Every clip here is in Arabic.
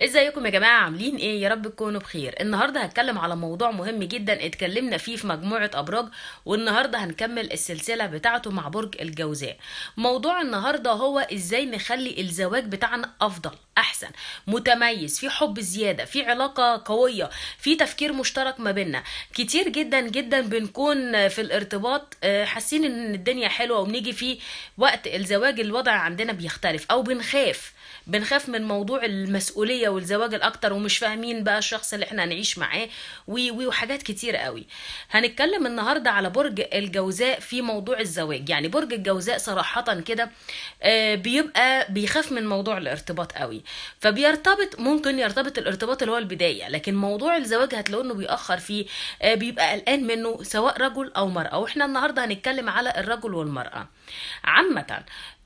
ازيكم يا جماعه عاملين ايه يا رب تكونوا بخير النهارده هتكلم على موضوع مهم جدا اتكلمنا فيه في مجموعه ابراج والنهارده هنكمل السلسله بتاعته مع برج الجوزاء موضوع النهارده هو ازاي نخلي الزواج بتاعنا افضل احسن متميز في حب زياده في علاقه قويه في تفكير مشترك ما بينا كتير جدا جدا بنكون في الارتباط آه، حاسين ان الدنيا حلوه وبنيجي في وقت الزواج الوضع عندنا بيختلف او بنخاف بنخاف من موضوع المسؤولية والزواج الأكتر ومش فاهمين بقى الشخص اللي احنا هنعيش معاه وي وي وحاجات كتير قوي هنتكلم النهاردة على برج الجوزاء في موضوع الزواج يعني برج الجوزاء صراحة كده آه، بيبقى بيخاف من موضوع الارتباط قوي فبيرتبط ممكن يرتبط الارتباط اللي هو البدايه لكن موضوع الزواج هتلاقوا انه بيأخر فيه آه، بيبقى قلقان منه سواء رجل او مراه واحنا النهارده هنتكلم على الرجل والمراه عامه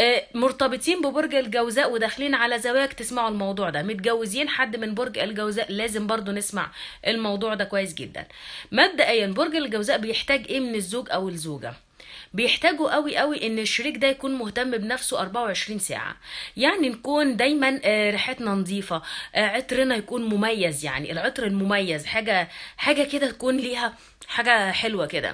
آه، مرتبطين ببرج الجوزاء وداخلين على زواج تسمعوا الموضوع ده متجوزين حد من برج الجوزاء لازم برضو نسمع الموضوع ده كويس جدا مبدئيا برج الجوزاء بيحتاج ايه من الزوج او الزوجه بيحتاجوا قوي قوي ان الشريك ده يكون مهتم بنفسه 24 ساعه يعني نكون دايما آه، ريحتنا نظيفه آه، عطرنا يكون مميز يعني العطر المميز حاجه حاجه كده تكون ليها حاجه حلوه كده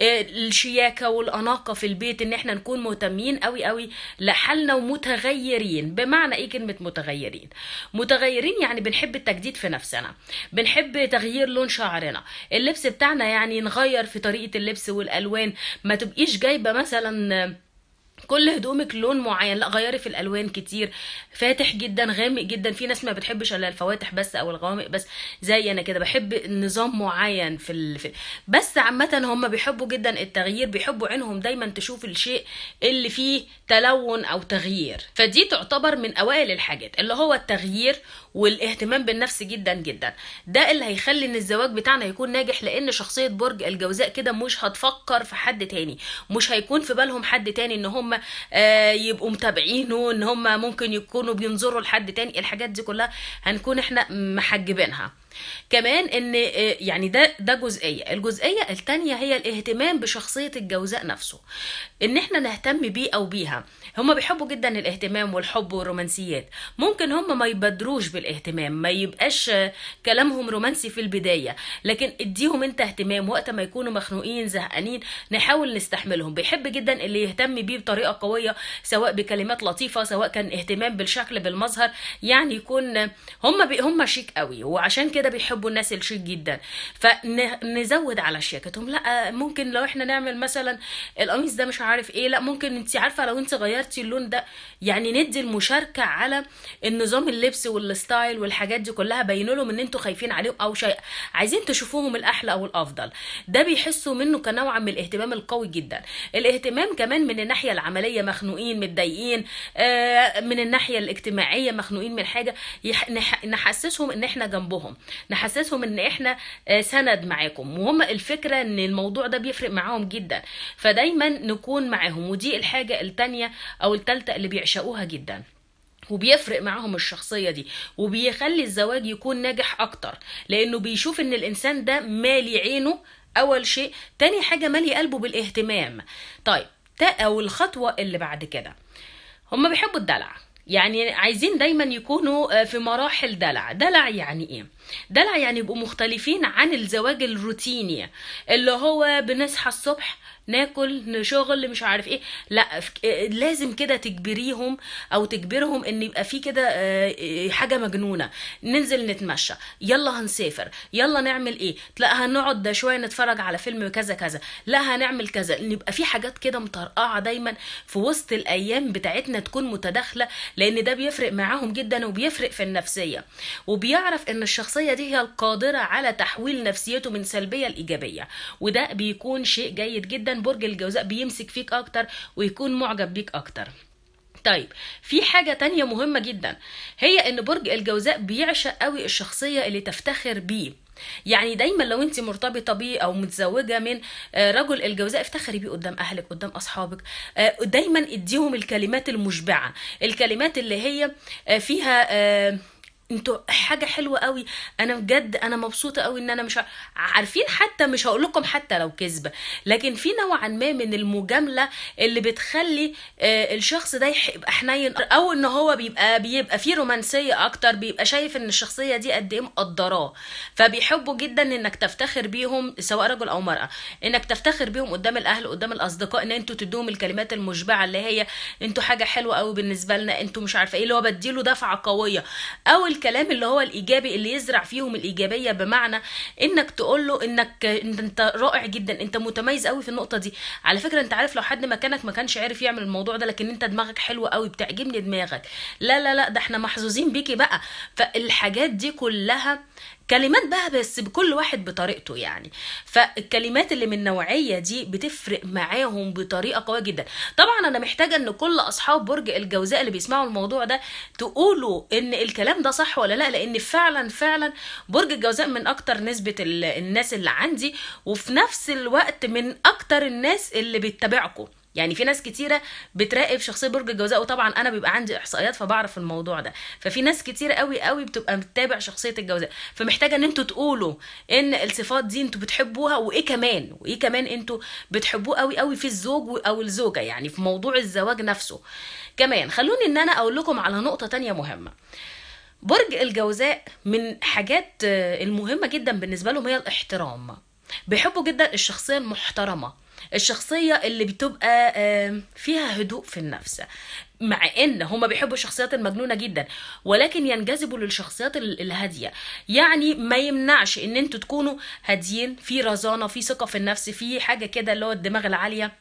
آه، الشياكه والاناقه في البيت ان احنا نكون مهتمين قوي قوي لحالنا ومتغيرين بمعنى ايه كلمه متغيرين متغيرين يعني بنحب التجديد في نفسنا بنحب تغيير لون شعرنا اللبس بتاعنا يعني نغير في طريقه اللبس والالوان ما تبقيش جايبه مثلا كل هدومك لون معين لا غيري في الالوان كتير فاتح جدا غامق جدا في ناس ما بتحبش الا الفواتح بس او الغوامق بس زي انا كده بحب نظام معين في, ال... في بس عامه هم بيحبوا جدا التغيير بيحبوا عينهم دايما تشوف الشيء اللي فيه تلون او تغيير فدي تعتبر من اوائل الحاجات اللي هو التغيير والاهتمام بالنفس جدا جدا ده اللي هيخلي ان الزواج بتاعنا يكون ناجح لان شخصيه برج الجوزاء كده مش هتفكر في حد تاني مش هيكون في بالهم حد تاني ان هم آه، يبقوا متابعينه ان هم ممكن يكونوا بينظروا لحد تاني الحاجات دي كلها هنكون احنا محجبينها كمان ان آه، يعني ده ده جزئيه الجزئيه الثانيه هي الاهتمام بشخصيه الجوزاء نفسه ان احنا نهتم بيه او بيها هما بيحبوا جدا الاهتمام والحب والرومانسيات ممكن هما ما يبادروش بالاهتمام ما يبقاش آه، كلامهم رومانسي في البدايه لكن اديهم انت اهتمام وقت ما يكونوا مخنوقين زهقانين نحاول نستحملهم بيحب جدا اللي يهتم بيه بطريقه قويه سواء بكلمات لطيفه سواء كان اهتمام بالشكل بالمظهر يعني يكون آه، هما بي هما شيك قوي وعشان كده كده بيحبوا الناس الشيك جدا فنزود على شياكتهم لا ممكن لو احنا نعمل مثلا القميص ده مش عارف ايه لا ممكن انت عارفه لو انت غيرتي اللون ده يعني ندي المشاركه على النظام اللبس والستايل والحاجات دي كلها بينوا لهم ان انتوا خايفين عليهم او شيء عايزين تشوفوهم الاحلى او الافضل ده بيحسوا منه كنوع من الاهتمام القوي جدا الاهتمام كمان من الناحيه العمليه مخنوقين متضايقين آه، من الناحيه الاجتماعيه مخنوقين من حاجه نحسسهم ان احنا جنبهم نحسسهم ان احنا آه، سند معاكم وهم الفكره ان الموضوع ده بيفرق معاهم جدا فدايما نكون معاهم ودي الحاجه التانيه او التالته اللي بيعشقوها جدا وبيفرق معاهم الشخصيه دي وبيخلي الزواج يكون ناجح اكتر لانه بيشوف ان الانسان ده مالي عينه اول شيء تاني حاجه مالي قلبه بالاهتمام طيب او الخطوه اللي بعد كده هما بيحبوا الدلع يعني عايزين دايما يكونوا آه، في مراحل دلع دلع يعني ايه دلع يعني يبقوا مختلفين عن الزواج الروتيني اللي هو بنصحى الصبح ناكل نشغل مش عارف ايه لا آه، لازم كده تجبريهم او تجبرهم ان يبقى في كده آه، آه، حاجه مجنونه ننزل نتمشى يلا هنسافر يلا نعمل ايه لا هنقعد ده شويه نتفرج على فيلم كذا كذا لا هنعمل كذا يبقى في حاجات كده مطرقعه دايما في وسط الايام بتاعتنا تكون متداخله لان ده بيفرق معاهم جدا وبيفرق في النفسيه وبيعرف ان الشخص الشخصيه دي هي القادره على تحويل نفسيته من سلبيه لايجابيه وده بيكون شيء جيد جدا برج الجوزاء بيمسك فيك اكتر ويكون معجب بيك اكتر طيب في حاجة تانية مهمة جدا هي ان برج الجوزاء بيعشق قوي الشخصية اللي تفتخر بيه يعني دايما لو انت مرتبطه بيه او متزوجه من آه، رجل الجوزاء افتخري بيه قدام اهلك قدام اصحابك آه، دايما اديهم الكلمات المشبعه الكلمات اللي هي آه، فيها انتوا حاجه حلوه قوي انا بجد انا مبسوطه قوي ان انا مش عارفين حتى مش هقول لكم حتى لو كذبه لكن في نوعا ما من المجامله اللي بتخلي آه، الشخص ده يبقى حنين او ان هو بيبقى بيبقى فيه رومانسيه اكتر بيبقى شايف ان الشخصيه دي قد ايه مقدراه فبيحبوا جدا انك تفتخر بيهم سواء رجل او مراه انك تفتخر بيهم قدام الاهل قدام الاصدقاء ان انتوا تدوهم الكلمات المشبعه اللي هي انتوا حاجه حلوه قوي بالنسبه لنا انتوا مش عارفه ايه اللي هو بديله دفعه قويه او الكلام اللي هو الايجابي اللي يزرع فيهم الايجابيه بمعنى انك تقول له انك انت رائع جدا انت متميز قوي في النقطه دي على فكره انت عارف لو حد مكانك ما كانش عارف يعمل الموضوع ده لكن انت دماغك حلوه قوي بتعجبني دماغك لا لا لا ده احنا محظوظين بيكي بقى فالحاجات دي كلها كلمات بقى بس بكل واحد بطريقته يعني فالكلمات اللي من النوعيه دي بتفرق معاهم بطريقه قويه جدا طبعا انا محتاجه ان كل اصحاب برج الجوزاء اللي بيسمعوا الموضوع ده تقولوا ان الكلام ده صح ولا لا لان فعلا فعلا برج الجوزاء من اكتر نسبه الناس اللي عندي وفي نفس الوقت من اكتر الناس اللي بتتابعكم يعني في ناس كتيرة بتراقب شخصية برج الجوزاء وطبعا أنا بيبقى عندي إحصائيات فبعرف الموضوع ده ففي ناس كتيرة قوي قوي بتبقى متابع شخصية الجوزاء فمحتاجة إن أنتوا تقولوا إن الصفات دي أنتوا بتحبوها وإيه كمان وإيه كمان أنتوا بتحبوه قوي قوي في الزوج أو الزوجة يعني في موضوع الزواج نفسه كمان خلوني إن أنا أقول لكم على نقطة تانية مهمة برج الجوزاء من حاجات آه، المهمة جدا بالنسبة لهم هي الاحترام بيحبوا جدا الشخصية المحترمة الشخصيه اللي بتبقى فيها هدوء في النفس مع ان هما بيحبوا الشخصيات المجنونه جدا ولكن ينجذبوا للشخصيات الهاديه يعني ما يمنعش ان انتوا تكونوا هاديين في رزانه في ثقه في النفس في حاجه كده اللي هو الدماغ العاليه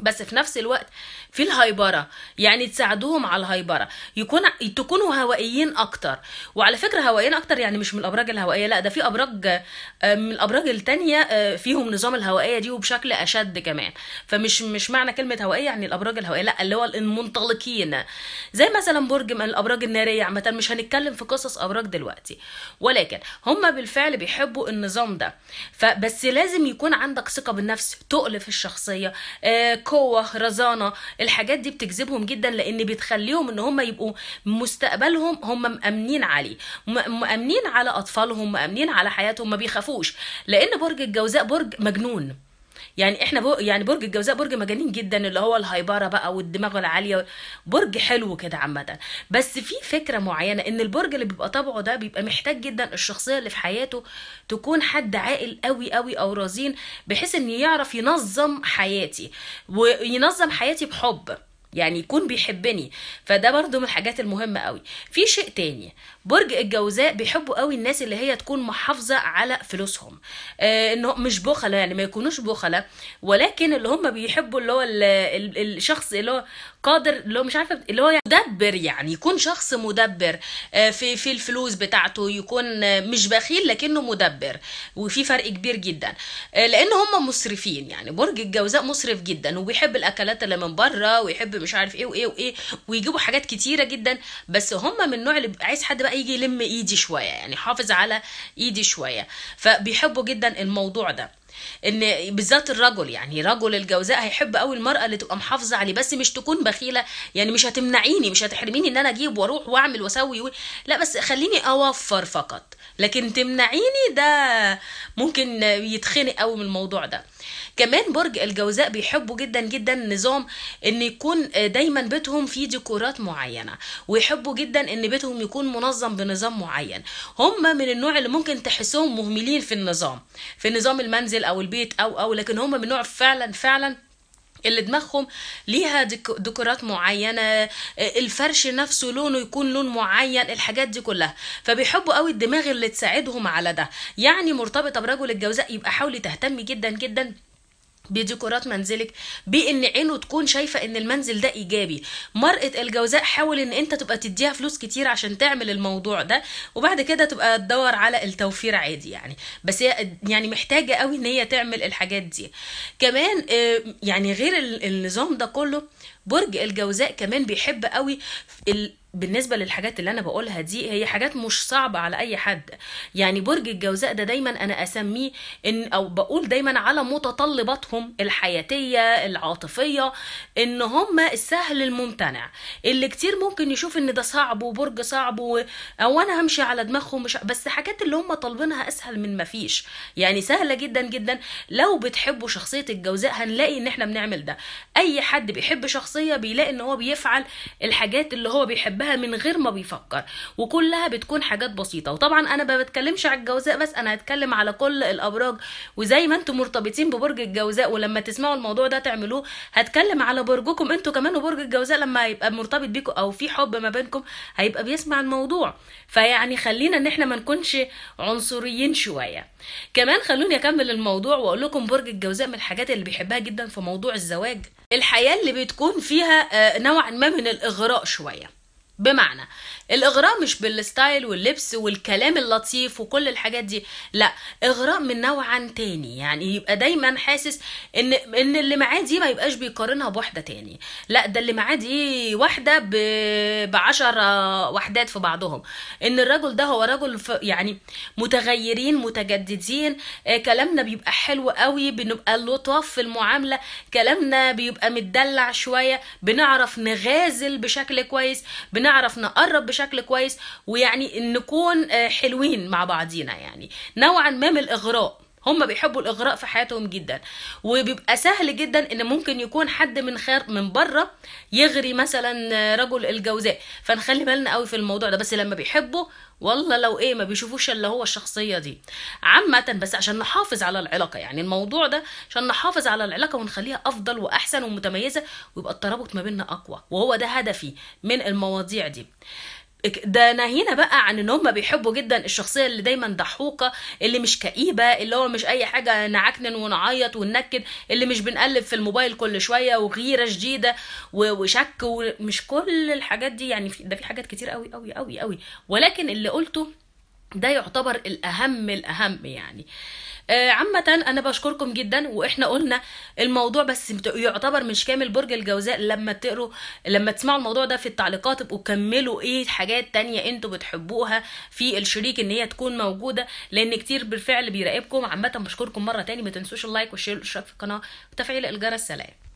بس في نفس الوقت في الهايبره يعني تساعدوهم على الهايبره يكون تكونوا هوائيين اكتر وعلى فكره هوائيين اكتر يعني مش من الابراج الهوائيه لا ده في ابراج آه، من الابراج التانية آه، فيهم نظام الهوائيه دي وبشكل اشد كمان فمش مش معنى كلمه هوائيه يعني الابراج الهوائيه لا اللي هو المنطلقين زي مثلا برج من الابراج الناريه عامه مش هنتكلم في قصص ابراج دلوقتي ولكن هم بالفعل بيحبوا النظام ده فبس لازم يكون عندك ثقه بالنفس تقل في الشخصيه آه، قوه رزانه الحاجات دي بتجذبهم جدا لان بتخليهم ان هم يبقوا مستقبلهم هم مامنين عليه مامنين على اطفالهم مامنين على حياتهم ما بيخافوش لان برج الجوزاء برج مجنون يعني احنا بو يعني برج الجوزاء برج مجانين جدا اللي هو الهيبره بقى والدماغ العاليه برج حلو كده عامه بس في فكره معينه ان البرج اللي بيبقى طبعه ده بيبقى محتاج جدا الشخصيه اللي في حياته تكون حد عاقل قوي قوي او رزين بحيث ان يعرف ينظم حياتي وينظم حياتي بحب يعني يكون بيحبني فده برضو من الحاجات المهمة قوي في شيء تاني برج الجوزاء بيحبوا قوي الناس اللي هي تكون محافظة على فلوسهم آه انه مش بخلة يعني ما يكونوش بخلة ولكن اللي هم بيحبوا اللي هو الشخص اللي هو قادر اللي هو مش عارفه اللي هو يعني مدبر يعني يكون شخص مدبر آه، في في الفلوس بتاعته يكون آه، مش بخيل لكنه مدبر وفي فرق كبير جدا آه، لان هم مسرفين يعني برج الجوزاء مسرف جدا وبيحب الاكلات اللي من بره ويحب مش عارف ايه وايه وايه ويجيبوا حاجات كتيره جدا بس هم من النوع اللي عايز حد بقى يجي يلم ايدي شويه يعني حافظ على ايدي شويه فبيحبوا جدا الموضوع ده ان بالذات الرجل يعني رجل الجوزاء هيحب قوي المراه اللي تبقى محافظه عليه بس مش تكون بخيله يعني مش هتمنعيني مش هتحرميني ان انا اجيب واروح واعمل واسوي و... لا بس خليني اوفر فقط لكن تمنعيني ده ممكن يتخنق قوي من الموضوع ده كمان برج الجوزاء بيحبوا جدا جدا نظام ان يكون آه، دايما بيتهم فيه ديكورات معينه ويحبوا جدا ان بيتهم يكون منظم بنظام معين هم من النوع اللي ممكن تحسهم مهملين في النظام في نظام المنزل او البيت او او لكن هم من نوع فعلا فعلا اللي دماغهم ليها ديكورات معينه الفرش نفسه لونه يكون لون معين الحاجات دي كلها فبيحبوا قوي الدماغ اللي تساعدهم على ده يعني مرتبطه برجل الجوزاء يبقى حاولي تهتمي جدا جدا بديكورات منزلك بان عينه تكون شايفه ان المنزل ده ايجابي مرأة الجوزاء حاول ان انت تبقى تديها فلوس كتير عشان تعمل الموضوع ده وبعد كده تبقى تدور على التوفير عادي يعني بس هي يعني محتاجه قوي ان هي تعمل الحاجات دي كمان آه، يعني غير النظام ده كله برج الجوزاء كمان بيحب قوي ال... بالنسبه للحاجات اللي انا بقولها دي هي حاجات مش صعبه على اي حد يعني برج الجوزاء ده دايما انا اسميه ان او بقول دايما على متطلباتهم الحياتيه العاطفيه ان هم السهل الممتنع اللي كتير ممكن يشوف ان ده صعب وبرج صعب و... او انا همشي على دماغهم مش بس حاجات اللي هم طالبينها اسهل من ما فيش يعني سهله جدا جدا لو بتحبوا شخصيه الجوزاء هنلاقي ان احنا بنعمل ده اي حد بيحب شخص الشخصيه بيلاقي ان هو بيفعل الحاجات اللي هو بيحبها من غير ما بيفكر وكلها بتكون حاجات بسيطه وطبعا انا ما بتكلمش على الجوزاء بس انا هتكلم على كل الابراج وزي ما انتم مرتبطين ببرج الجوزاء ولما تسمعوا الموضوع ده تعملوه هتكلم على برجكم انتوا كمان وبرج الجوزاء لما هيبقى مرتبط بيكم او في حب ما بينكم هيبقى بيسمع الموضوع فيعني خلينا ان احنا ما نكونش عنصريين شويه كمان خلوني اكمل الموضوع واقول لكم برج الجوزاء من الحاجات اللي بيحبها جدا في موضوع الزواج الحياه اللي بتكون فيها آه، نوعا ما من الاغراء شويه بمعنى الاغراء مش بالستايل واللبس والكلام اللطيف وكل الحاجات دي لا اغراء من نوع تاني يعني يبقى دايما حاسس ان ان اللي معاه دي ما يبقاش بيقارنها بواحده تاني لا ده اللي معاه دي واحده ب 10 وحدات في بعضهم ان الرجل ده هو رجل يعني متغيرين متجددين آه، كلامنا بيبقى حلو قوي بنبقى لطاف في المعامله كلامنا بيبقى متدلع شويه بنعرف نغازل بشكل كويس بنعرف نعرف نقرب بشكل كويس ويعني نكون آه، حلوين مع بعضينا يعني نوعا ما من الاغراء هم بيحبوا الاغراء في حياتهم جدا وبيبقى سهل جدا ان ممكن يكون حد من خير من بره يغري مثلا رجل الجوزاء فنخلي بالنا قوي في الموضوع ده بس لما بيحبوا والله لو ايه ما بيشوفوش الا هو الشخصيه دي عامه بس عشان نحافظ على العلاقه يعني الموضوع ده عشان نحافظ على العلاقه ونخليها افضل واحسن ومتميزه ويبقى الترابط ما بيننا اقوى وهو ده هدفي من المواضيع دي ده ناهينا بقى عن ان هم بيحبوا جدا الشخصيه اللي دايما ضحوكه اللي مش كئيبه اللي هو مش اي حاجه نعكنن ونعيط وننكد اللي مش بنقلب في الموبايل كل شويه وغيره شديده وشك ومش كل الحاجات دي يعني ده في حاجات كتير قوي قوي قوي قوي ولكن اللي قلته ده يعتبر الاهم الاهم يعني آه آه، عامة أنا بشكركم جدا وإحنا قلنا الموضوع بس يعتبر مش كامل برج الجوزاء لما تقروا لما تسمعوا الموضوع ده في التعليقات ابقوا كملوا إيه حاجات تانية أنتوا بتحبوها في الشريك إن هي تكون موجودة لأن كتير بالفعل بيراقبكم عامة بشكركم مرة تاني ما تنسوش اللايك والشير والاشتراك في القناة وتفعيل الجرس سلام